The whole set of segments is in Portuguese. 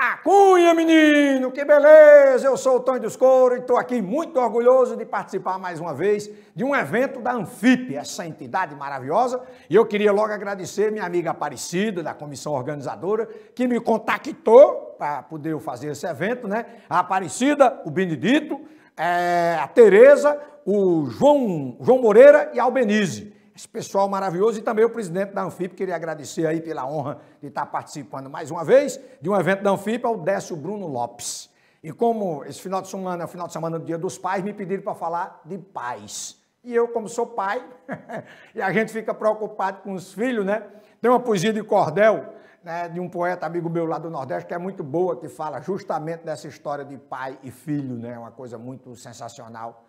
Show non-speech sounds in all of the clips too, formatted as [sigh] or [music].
A Cunha, menino, que beleza! Eu sou o Tony dos Couro e estou aqui muito orgulhoso de participar mais uma vez de um evento da Anfip, essa entidade maravilhosa. E eu queria logo agradecer minha amiga Aparecida, da comissão organizadora, que me contactou para poder eu fazer esse evento, né? A Aparecida, o Benedito, é, a Tereza, o João, João Moreira e a Albenize esse pessoal maravilhoso e também o presidente da Anfip, queria agradecer aí pela honra de estar participando mais uma vez de um evento da Anfip, ao é Décio Bruno Lopes. E como esse final de semana é o final de semana do Dia dos Pais, me pediram para falar de pais E eu, como sou pai, [laughs] e a gente fica preocupado com os filhos, né? Tem uma poesia de cordel, né, de um poeta amigo meu lá do Nordeste, que é muito boa, que fala justamente dessa história de pai e filho, né? É uma coisa muito sensacional,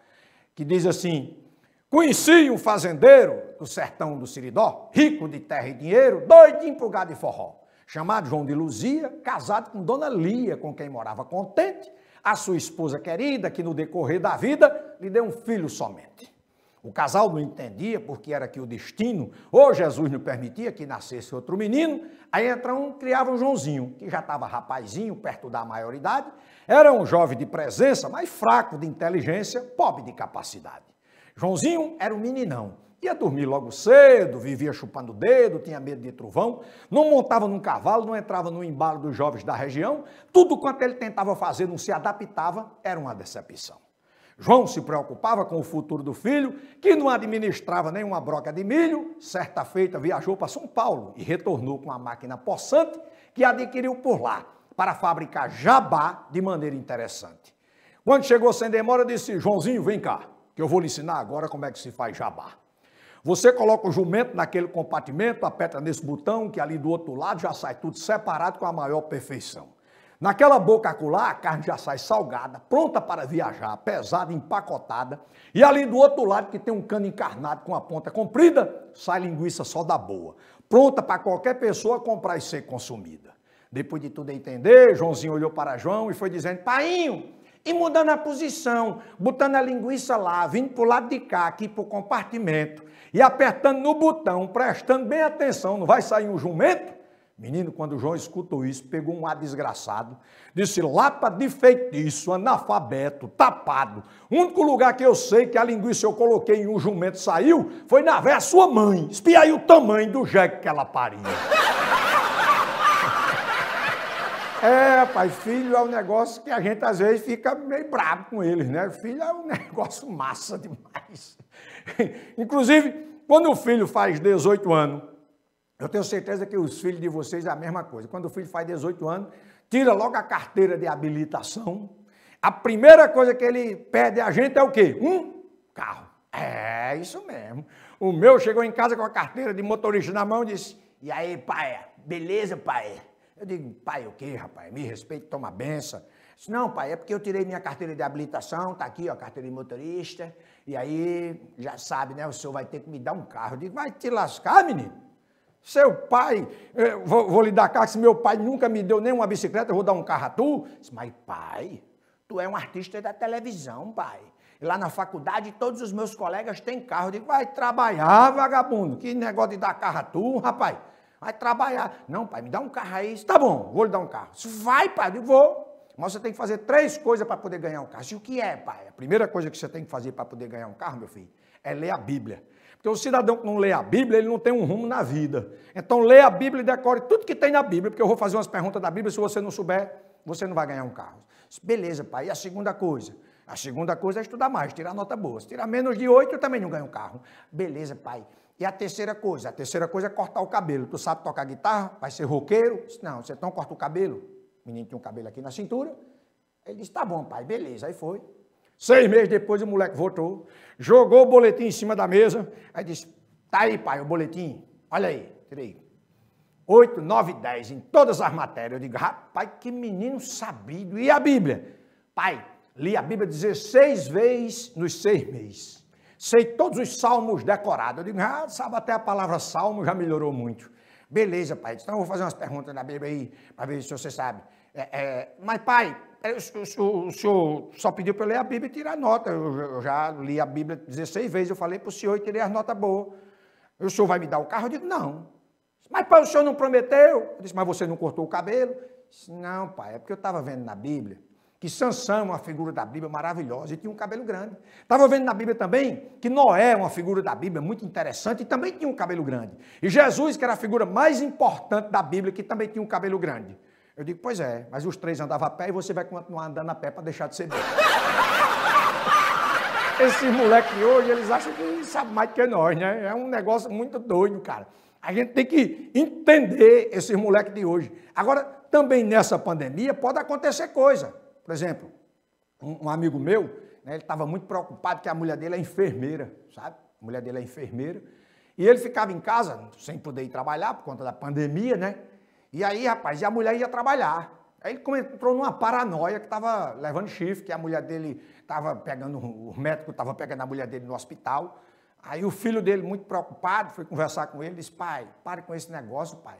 que diz assim: Conheci um fazendeiro do sertão do Siridó, rico de terra e dinheiro, doidinho pro gado e forró, chamado João de Luzia, casado com Dona Lia, com quem morava contente, a sua esposa querida, que no decorrer da vida lhe deu um filho somente. O casal não entendia porque era que o destino, ou Jesus não permitia que nascesse outro menino, aí um, criava um Joãozinho, que já estava rapazinho, perto da maioridade, era um jovem de presença, mas fraco de inteligência, pobre de capacidade. Joãozinho era um meninão. Ia dormir logo cedo, vivia chupando dedo, tinha medo de trovão, não montava num cavalo, não entrava no embalo dos jovens da região. Tudo quanto ele tentava fazer não se adaptava, era uma decepção. João se preocupava com o futuro do filho, que não administrava nenhuma broca de milho. Certa feita viajou para São Paulo e retornou com uma máquina possante que adquiriu por lá para fabricar jabá de maneira interessante. Quando chegou sem demora, disse: Joãozinho, vem cá que eu vou lhe ensinar agora como é que se faz jabá. Você coloca o jumento naquele compartimento, aperta nesse botão, que ali do outro lado já sai tudo separado com a maior perfeição. Naquela boca acolá, a carne já sai salgada, pronta para viajar, pesada, empacotada. E ali do outro lado, que tem um cano encarnado com a ponta comprida, sai linguiça só da boa, pronta para qualquer pessoa comprar e ser consumida. Depois de tudo entender, Joãozinho olhou para João e foi dizendo: Painho, e mudando a posição, botando a linguiça lá, vindo para o lado de cá, aqui para o compartimento, e apertando no botão, prestando bem atenção, não vai sair um jumento? Menino, quando João escutou isso, pegou um ar desgraçado, disse lapa de feitiço, analfabeto, tapado. O único lugar que eu sei que a linguiça eu coloquei em um jumento saiu foi na véia sua mãe. Espia aí o tamanho do jegue que ela pariu. É, pai, filho é um negócio que a gente às vezes fica meio bravo com eles, né? Filho é um [laughs] negócio massa demais. [laughs] Inclusive, quando o filho faz 18 anos, eu tenho certeza que os filhos de vocês é a mesma coisa. Quando o filho faz 18 anos, tira logo a carteira de habilitação. A primeira coisa que ele pede a gente é o quê? Um carro. É, isso mesmo. O meu chegou em casa com a carteira de motorista na mão e disse: E aí, pai? Beleza, pai? Eu digo, pai, o quê, rapaz? Me respeita, toma benção. Disse, não, pai, é porque eu tirei minha carteira de habilitação, tá aqui, ó, carteira de motorista, e aí, já sabe, né, o senhor vai ter que me dar um carro. Eu digo, vai te lascar, menino. Seu pai, eh, vou, vou, lhe dar carro, se meu pai nunca me deu nem uma bicicleta, eu vou dar um carro a tu? Disse, mas pai, tu é um artista da televisão, pai. lá na faculdade todos os meus colegas têm carro. Eu digo, vai trabalhar, vagabundo, que negócio de dar carro a tu, rapaz. Vai trabalhar. Não, pai, me dá um carro aí. Tá bom, vou lhe dar um carro. Vai, pai, eu vou. Mas você tem que fazer três coisas para poder ganhar um carro. E o que é, pai? A primeira coisa que você tem que fazer para poder ganhar um carro, meu filho, é ler a Bíblia. Porque o cidadão que não lê a Bíblia, ele não tem um rumo na vida. Então, lê a Bíblia e decore tudo que tem na Bíblia, porque eu vou fazer umas perguntas da Bíblia, se você não souber, você não vai ganhar um carro. Beleza, pai. E a segunda coisa? A segunda coisa é estudar mais, tirar nota boa. Se tirar menos de oito, eu também não ganho um carro. Beleza, pai. E a terceira coisa, a terceira coisa é cortar o cabelo. Tu sabe tocar guitarra? Vai ser roqueiro? Não, você então corta o cabelo. O menino tinha um cabelo aqui na cintura. Ele disse, tá bom, pai, beleza. Aí foi. Seis meses depois o moleque voltou, jogou o boletim em cima da mesa, aí disse, tá aí, pai, o boletim. Olha aí, tirei. Oito, nove, dez em todas as matérias. Eu digo, rapaz, que menino sabido. E a Bíblia? Pai, li a Bíblia 16 vezes nos seis meses sei todos os salmos decorados. Eu digo, ah, sabe até a palavra salmo, já melhorou muito. Beleza, pai. Então eu vou fazer umas perguntas da Bíblia aí, para ver se você sabe. É, é, mas, pai, é, o, o, o, senhor só pediu para eu ler a Bíblia e tirar nota. Eu, eu já li a Bíblia 16 vezes, eu falei para o senhor e tirei as notas boas. O senhor vai me dar o carro? Eu digo, não. Mas, pai, o senhor não prometeu? Eu disse, mas você não cortou o cabelo? Eu disse, não, pai, é porque eu estava vendo na Bíblia que Sansão é uma figura da Bíblia maravilhosa e tinha um cabelo grande. Estava vendo na Bíblia também que Noé é uma figura da Bíblia muito interessante e também tinha um cabelo grande. E Jesus, que era a figura mais importante da Bíblia, que também tinha um cabelo grande. Eu digo, pois é, mas os três andavam a pé e você vai continuar andando a pé para deixar de ser bêbado. [laughs] Esses moleques hoje, eles acham que sabem mais do que nós, né? É um negócio muito doido, cara. A gente tem que entender esses moleques de hoje. Agora, também nessa pandemia pode acontecer coisa. Por exemplo, um, um amigo meu, né, ele estava muito preocupado que a mulher dele é enfermeira, sabe? A mulher dele é enfermeira. E ele ficava em casa, sem poder ir trabalhar, por conta da pandemia, né? E aí, rapaz, e a mulher ia trabalhar. Aí ele entrou numa paranoia que estava levando chifre, que a mulher dele estava pegando, o médico estava pegando a mulher dele no hospital. Aí o filho dele, muito preocupado, foi conversar com ele e disse: Pai, pare com esse negócio, pai.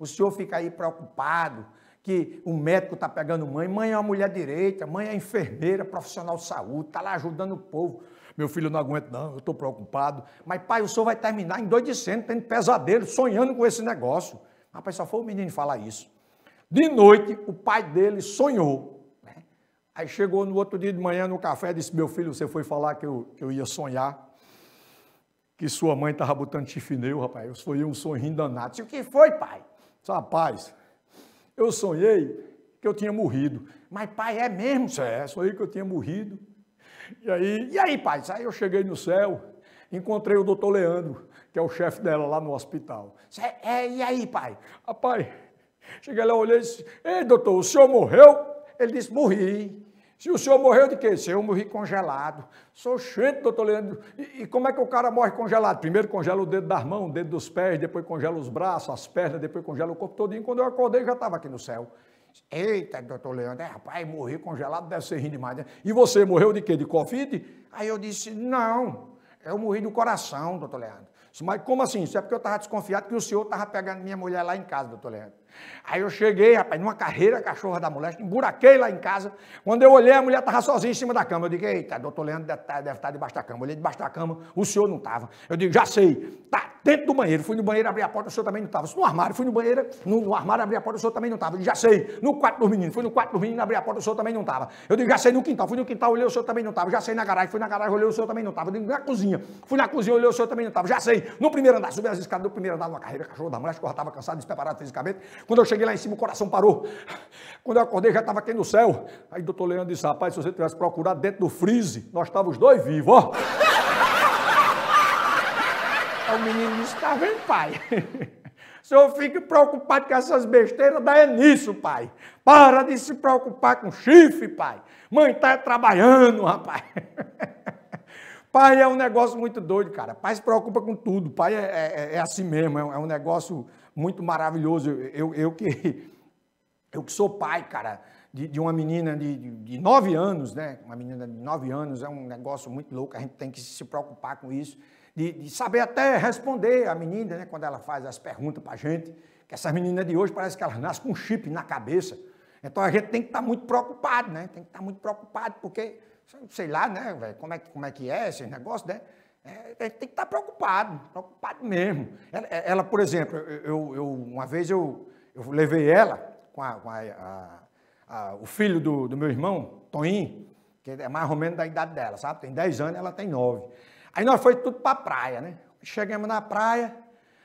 O senhor fica aí preocupado, que o médico está pegando mãe, mãe é uma mulher direita, mãe é enfermeira, profissional de saúde, está lá ajudando o povo. Meu filho, não aguento não, eu estou preocupado. Mas pai, o senhor vai terminar em dois de endoidecendo, tendo pesadelo, sonhando com esse negócio. Rapaz, só foi o menino falar isso. De noite, o pai dele sonhou. Né? Aí chegou no outro dia de manhã no café e disse, meu filho, você foi falar que eu, que eu ia sonhar que sua mãe estava botando chifineu, rapaz. Eu sonhei um sonhinho danado. Disse, o que foi, pai? Disse, rapaz, eu sonhei que eu tinha morrido. Mas, pai, é mesmo? É, sonhei que eu tinha morrido. E aí, e aí, pai? Aí eu cheguei no céu, encontrei o doutor Leandro, que é o chefe dela lá no hospital. É, é, e aí, pai? Ah, pai, cheguei lá, olhei e disse, ei, doutor, o senhor morreu? Ele disse, morri. Se o senhor morreu de quê? Se eu morri congelado. Sou chente, doutor Leandro. E, e, como é que o cara morre congelado? Primeiro congela o dedo das mãos, o dedo dos pés, depois congela os braços, as pernas, depois congela o corpo todinho. Quando eu acordei, já estava aqui no céu. Eita, doutor Leandro, é, rapaz, morri congelado, deve ser rindo demais. Né? E você morreu de quê? De Covid? Aí eu disse, não, eu morri do coração, doutor Leandro. Mas como assim? Isso é porque eu estava desconfiado que o senhor estava pegando minha mulher lá em casa, doutor Leandro. Aí eu cheguei, rapaz, numa carreira cachorra da mulher, emburaquei lá em casa. Quando eu olhei, a mulher estava sozinha em cima da cama. Eu digo, eita, doutor Leandro deve tá, estar, tá debaixo da cama. Olhei debaixo da cama, o senhor não estava. Eu digo, já sei, tá dentro do banheiro. Fui no banheiro, abri a porta, o senhor também não estava. No armário, fui no banheiro, no, no, armário, abri a porta, o senhor também não estava. Eu já sei, no quarto dos meninos. Fui no quarto dos meninos, abri a porta, o senhor também não estava. Eu digo, já sei, no quintal. Fui no quintal, olhei, o senhor também não estava. Já sei, na garagem. Fui na garagem, olhei, o senhor também não estava. Eu digo, na cozinha. Fui na cozinha, olhei, o senhor também não estava. Já sei, no primeiro andar. Subi as escadas do primeiro andar, numa carreira cachorro da mulher, que eu já estava cansado, despreparado fisicamente. Quando eu cheguei lá em cima, o coração parou. Quando eu acordei, já estava aqui no céu. Aí o doutor Leandro disse: rapaz, se você tivesse procurado dentro do freeze, nós estávamos dois vivos, ó. o menino disse: Está vendo, pai? O [laughs] senhor fica preocupado com essas besteiras, dá é nisso, pai. Para de se preocupar com chifre, pai. Mãe está trabalhando, rapaz. [laughs] pai é um negócio muito doido, cara. Pai se preocupa com tudo. Pai é, é, é assim mesmo, é um é negócio muito maravilhoso. Eu, eu, que, [laughs] eu que sou pai, cara, de, de uma menina de, de, de nove anos, né? Uma menina de nove anos é um negócio muito louco, a gente tem que se preocupar com isso. De, de, saber até responder a menina, né, quando ela faz as perguntas para a gente, que essas meninas de hoje parece que elas nascem com um chip na cabeça. Então a gente tem que estar tá muito preocupado, né? Tem que estar tá muito preocupado, porque, sei lá, né, velho como, é, como é que é esse negócio, né? é, tem que estar preocupado, preocupado mesmo. Ela, é, ela por exemplo, eu, eu, uma vez eu, eu levei ela com, a, com a, a, a, o filho do, do meu irmão, Toim, que é mais ou menos da idade dela, sabe? Tem 10 anos, ela tem 9. Aí nós foi tudo para a praia, né? Chegamos na praia,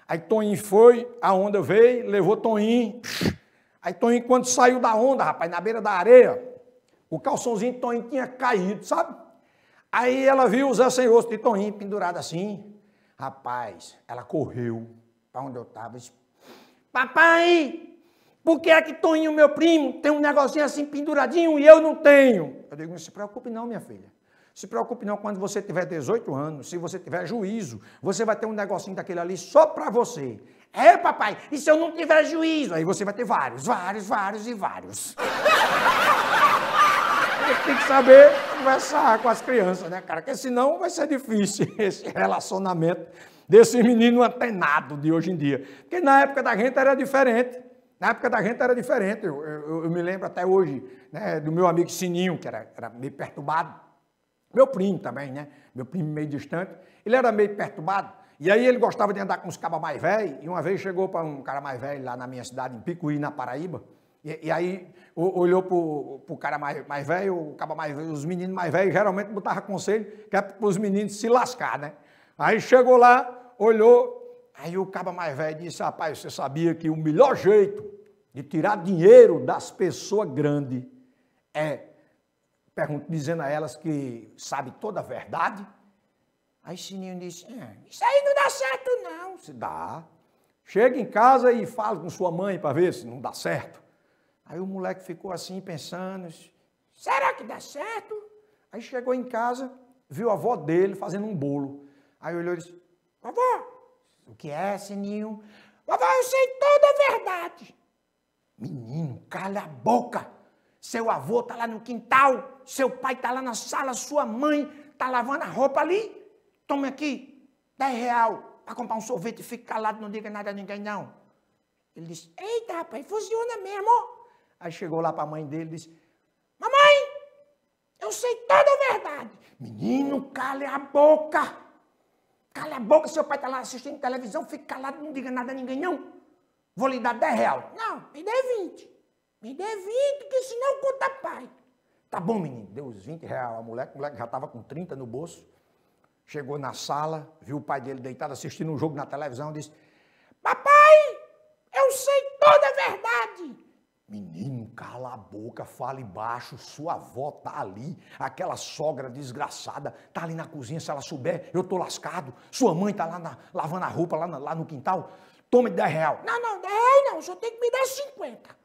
aí Toim foi, a onda veio, levou Toim. Aí Toim, quando saiu da onda, rapaz, na beira da areia, o calçãozinho Toim tinha caído, sabe? Aí ela viu o Zé sem rosto de Toninho pendurado assim. Rapaz, ela correu para onde eu estava. Papai, por que é que Toninho, meu primo, tem um negocinho assim penduradinho e eu não tenho? Eu digo, não se preocupe não, minha filha. Se preocupe não, quando você tiver 18 anos, se você tiver juízo, você vai ter um negocinho daquele ali só para você. É, papai, e se eu não tiver juízo? Aí você vai ter vários, vários, vários e vários. [laughs] tem que saber conversar com as crianças, né, cara? Porque senão vai ser difícil [laughs] esse relacionamento desse menino antenado de hoje em dia. Porque na época da gente era diferente. Na época da gente era diferente. Eu, eu, eu me lembro até hoje né, do meu amigo Sininho, que era, era meio perturbado. Meu primo também, né? Meu primo meio distante. Ele era meio perturbado. E aí ele gostava de andar com os cabas mais velhos. E uma vez chegou para um cara mais velho lá na minha cidade, em Picuí, na Paraíba. E, e aí olhou para o cara mais, mais velho, o cara mais os meninos mais velhos, geralmente botava conselho, que é para os meninos se lascar, né? Aí chegou lá, olhou, aí o caba mais velho disse, rapaz, você sabia que o melhor jeito de tirar dinheiro das pessoas grandes é pergunto, dizendo a elas que sabe toda a verdade? Aí Sininho disse, é, isso aí não dá certo não. Se dá. Chega em casa e fala com sua mãe para ver se não dá certo. Aí o moleque ficou assim pensando, será que dá certo? Aí chegou em casa, viu a avó dele fazendo um bolo. Aí olhou e disse, vovó, o que é, Sininho? Vovó, eu sei toda a verdade. Menino, cala a boca. Seu avô está lá no quintal, seu pai está lá na sala, sua mãe está lavando a roupa ali. Tome aqui, 10 real para comprar um sorvete e fique calado, não diga nada a ninguém, não. Ele disse, eita, rapaz, funciona mesmo. Aí chegou lá para a mãe dele e disse: Mamãe, eu sei toda a verdade. Menino, cale a boca. Cale a boca, seu pai está lá assistindo televisão, fique calado, não diga nada a ninguém, não. Vou lhe dar 10 reais. Não, me dê 20. Me dê 20, que senão conta pai. Tá bom, menino, deu os 20 reais ao moleque, o moleque já estava com 30 no bolso. Chegou na sala, viu o pai dele deitado assistindo um jogo na televisão, disse: Menino, cala a boca, fale baixo, sua avó tá ali, aquela sogra desgraçada tá ali na cozinha, se ela souber, eu tô lascado. Sua mãe tá lá na, lavando a roupa lá, na, lá no quintal, tome 10 real. Não, não, 10 reais não, só tem que me dar 50.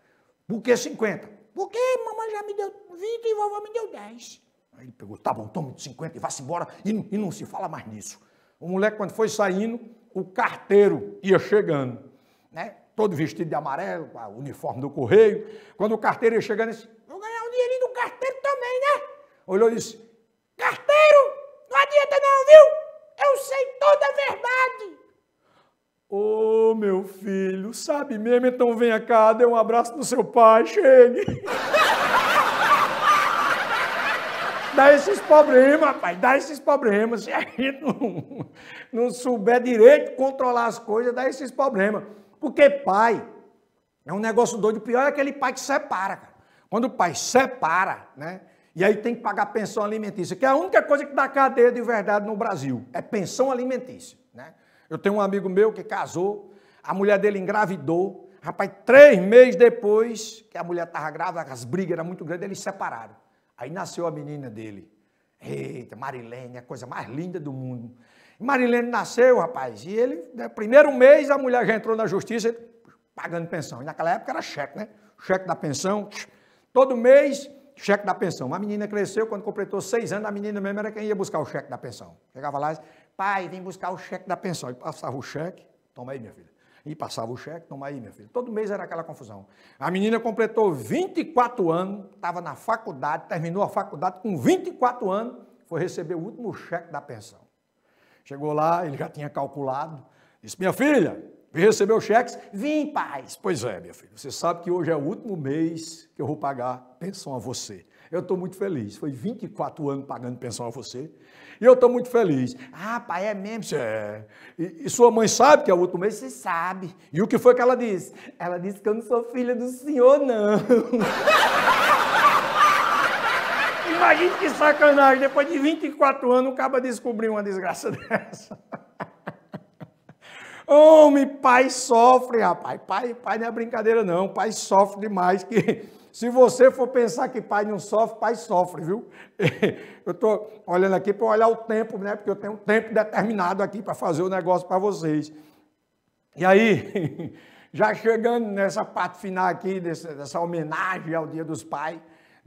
Por que 50? Porque mamãe já me deu 20 e vovó me deu 10. Aí ele pegou, tá bom, tome 50 e vá-se embora e, e não se fala mais nisso. O moleque, quando foi saindo, o carteiro ia chegando, né? todo vestido de amarelo, com o uniforme do correio. Quando o carteiro ia chegando, disse: Vou ganhar um dinheirinho do carteiro também, né? Olhou e disse: Carteiro, não adianta não, viu? Eu sei toda a verdade. Ô oh, meu filho, sabe mesmo? Então venha cá, dê um abraço no seu pai, chegue. [laughs] dá esses problemas, pai, dá esses problemas. Se a gente não, não souber direito controlar as coisas, dá esses problemas. Porque pai é um negócio doido. Pior é aquele pai que separa, cara. Quando o pai separa, né? E aí tem que pagar pensão alimentícia, que é a única coisa que dá cadeia de verdade no Brasil, é pensão alimentícia, né? Eu tenho um amigo meu que casou, a mulher dele engravidou, rapaz, três meses depois que a mulher estava grávida, as brigas eram muito grandes, eles separaram. Aí nasceu a menina dele. Eita, Marilene, a coisa mais linda do mundo. Marilene nasceu, rapaz, e ele, né, primeiro mês, a mulher já entrou na justiça ele, pagando pensão. E naquela época era cheque, né? Cheque da pensão, todo mês, cheque da pensão. A menina cresceu, quando completou seis anos, a menina mesmo era quem ia buscar o cheque da pensão. Chegava lá e pai, vem buscar o cheque da pensão. E passava o cheque, toma aí, minha filha. E passava o cheque, toma aí, minha filha. Todo mês era aquela confusão. A menina completou 24 anos, estava na faculdade, terminou a faculdade com 24 anos, foi receber o último cheque da pensão. Chegou lá, ele já tinha calculado. Disse: Minha filha, receber os cheques? Vim, paz. Pois é, minha filha, você sabe que hoje é o último mês que eu vou pagar pensão a você. Eu estou muito feliz. Foi 24 anos pagando pensão a você. E eu estou muito feliz. Ah, pai, é mesmo? Você é. E, e, sua mãe sabe que é o último mês? Você sabe. E o que foi que ela disse? Ela disse que eu não sou filha do senhor, não. [laughs] Imagina que sacanagem, depois de 24 anos, acaba cara descobriu uma desgraça [laughs] dessa. Homem, pai sofre, rapaz. Pai, pai não é brincadeira, não. Pai sofre demais. Que se você for pensar que pai não sofre, pai sofre, viu? [laughs] Eu estou olhando aqui para olhar o tempo, né? Porque eu tenho um tempo determinado aqui para fazer o negócio para vocês. E aí, [laughs] já chegando nessa parte final aqui, dessa, dessa homenagem ao Dia dos Pais.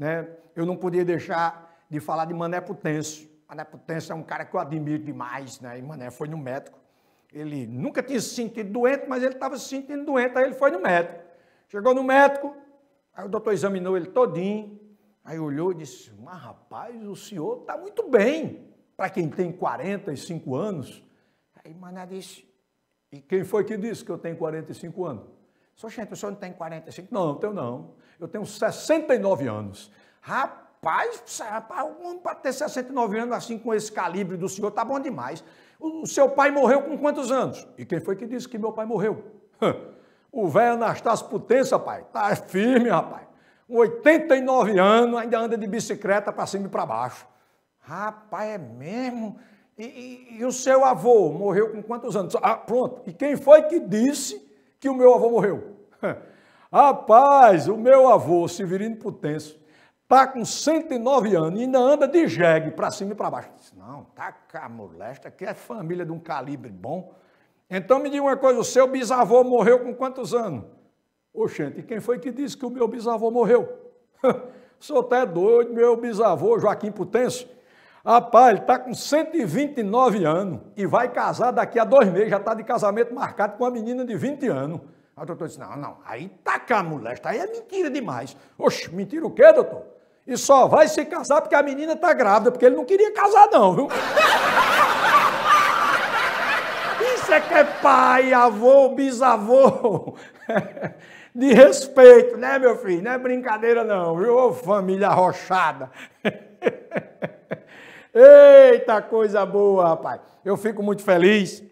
Né? Eu não podia deixar de falar de Mané Potencio. Mané Potencio é um cara que eu admiro demais, né? E Mané foi no médico. Ele nunca tinha se sentido doente, mas ele estava se sentindo doente, aí ele foi no médico. Chegou no médico, aí o doutor examinou ele todinho, aí olhou e disse, mas rapaz, o senhor está muito bem, para quem tem 45 anos. Aí Mané disse, e quem foi que disse que eu tenho 45 anos? Sou gente, o senhor não tem 45? Não, não tenho não. Eu tenho 69 anos. Rapaz, rapaz, para ter 69 anos assim com esse calibre do senhor tá bom demais. O, o seu pai morreu com quantos anos? E quem foi que disse que meu pai morreu? [laughs] o velho Anastácio Potência, pai, tá firme, rapaz. 89 anos, ainda anda de bicicleta para cima e para baixo. Rapaz, é mesmo? E, e, e, o seu avô morreu com quantos anos? Ah, pronto. E quem foi que disse que o meu avô morreu. [laughs] Rapaz, o meu avô, Severino Putenso, tá com 109 anos e ainda anda de jegue para cima e para baixo. Disse, não, tá cá, molesta, que é família de um calibre bom. Então me diga uma coisa, o seu bisavô morreu com quantos anos? Oxente, e quem foi que disse que o meu bisavô morreu? Sou [laughs] até tá doido, meu bisavô, Joaquim Putenso, Rapaz, ele está com 129 anos e vai casar daqui a dois meses, já está de casamento marcado com uma menina de 20 anos. Aí o doutor disse, não, não, aí tá cá, molesta, aí é mentira demais. Oxe, mentira o quê, doutor? E só vai se casar porque a menina tá grávida, porque ele não queria casar não, viu? [laughs] Isso é que é pai, avô, bisavô. [laughs] De respeito, né, meu filho? Não é brincadeira não, viu? Ô família arrochada. [laughs] Eita coisa boa, rapaz! Eu fico muito feliz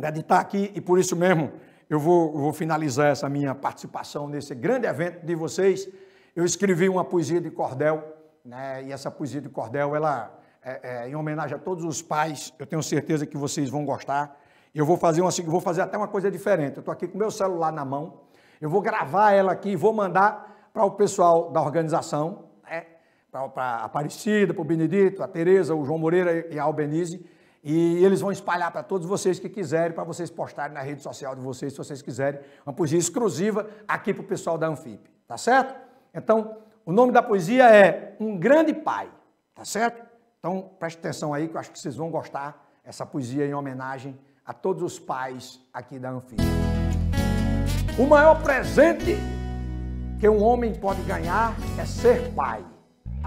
né, de estar aqui e por isso mesmo eu vou, vou finalizar essa minha participação nesse grande evento de vocês. Eu escrevi uma poesia de cordel, né? E essa poesia de cordel, ela é, é, em homenagem a todos os pais. Eu tenho certeza que vocês vão gostar. Eu vou fazer uma, vou fazer até uma coisa diferente. Eu estou aqui com meu celular na mão. Eu vou gravar ela aqui e vou mandar para o pessoal da organização para a Aparecida, para o Benedito, a Tereza, o João Moreira e a Albenise, E eles vão espalhar para todos vocês que quiserem, para vocês postarem na rede social de vocês, se vocês quiserem, uma poesia exclusiva aqui para o pessoal da Anfip, tá certo? Então, o nome da poesia é Um Grande Pai, tá certo? Então, preste atenção aí, que eu acho que vocês vão gostar essa poesia em homenagem a todos os pais aqui da Anfip. O maior presente que um homem pode ganhar é ser pai.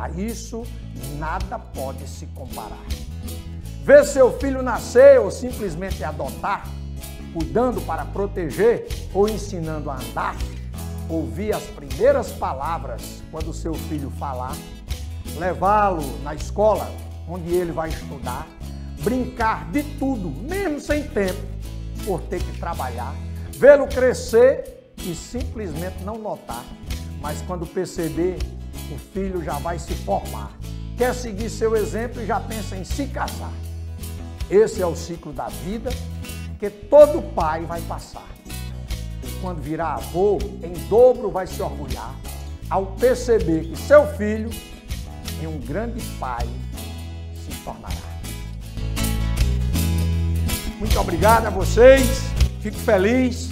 A isso nada pode se comparar. Ver seu filho nascer ou simplesmente adotar, cuidando para proteger ou ensinando a andar, ouvir as primeiras palavras quando seu filho falar, levá-lo na escola onde ele vai estudar, brincar de tudo, mesmo sem tempo, por ter que trabalhar, vê-lo crescer e simplesmente não notar, mas quando perceber, o filho já vai se formar. Quer seguir seu exemplo e já pensa em se casar. Esse é o ciclo da vida que todo pai vai passar. E quando virar avô, em dobro vai se orgulhar ao perceber que seu filho é um grande pai se tornará. Muito obrigado a vocês. Fico feliz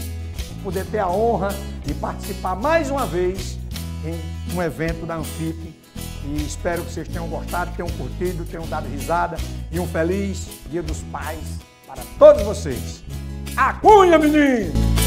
por poder ter a honra de participar mais uma vez em um evento da Anfip. E espero que vocês tenham gostado, tenham curtido, tenham dado risada e um feliz Dia dos Pais para todos vocês. A cunha, menino!